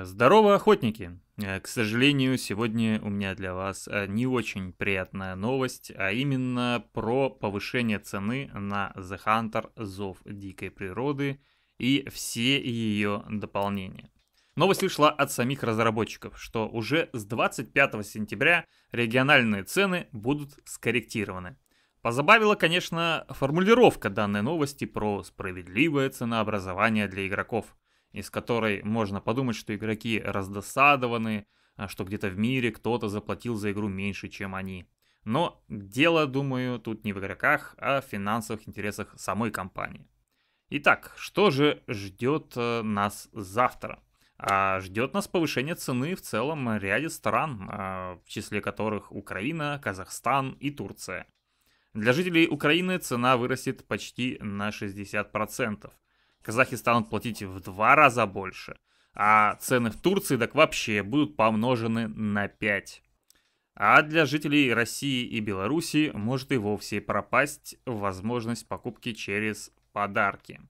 Э, здорово, охотники! Э, к сожалению, сегодня у меня для вас э, не очень приятная новость, а именно про повышение цены на The Hunter Зов Дикой Природы и все ее дополнения. Новость вышла от самих разработчиков, что уже с 25 сентября региональные цены будут скорректированы. Позабавила, конечно, формулировка данной новости про справедливое ценообразование для игроков – из которой можно подумать, что игроки раздосадованы, а, что где-то в мире кто-то заплатил за игру меньше, чем они. Но дело, думаю, тут не в игроках, а в финансовых интересах самой компании. Итак, что же ждет э, нас завтра? А ждет нас повышение цены в целом ряде стран, а, в числе которых Украина, Казахстан и Турция. Для жителей Украины цена вырастет почти на 60%. процентов казахи станут платить в два раза больше, а цены в Турции так вообще будут помножены на 5. А для жителей России и Беларуси может и вовсе пропасть возможность покупки через подарки.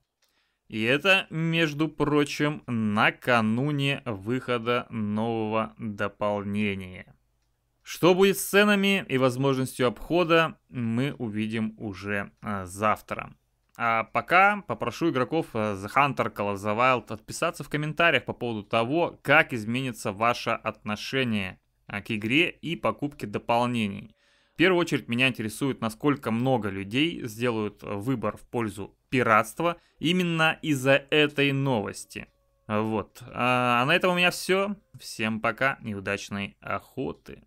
И это, между прочим, накануне выхода нового дополнения. Что будет с ценами и возможностью обхода, мы увидим уже а, завтра. А пока попрошу игроков э, The Hunter Call of the Wild отписаться в комментариях по поводу того, как изменится ваше отношение э, к игре и покупке дополнений. В первую очередь меня интересует, насколько много людей сделают э, выбор в пользу пиратства именно из-за этой новости. Вот. А на этом у меня все. Всем пока и удачной охоты.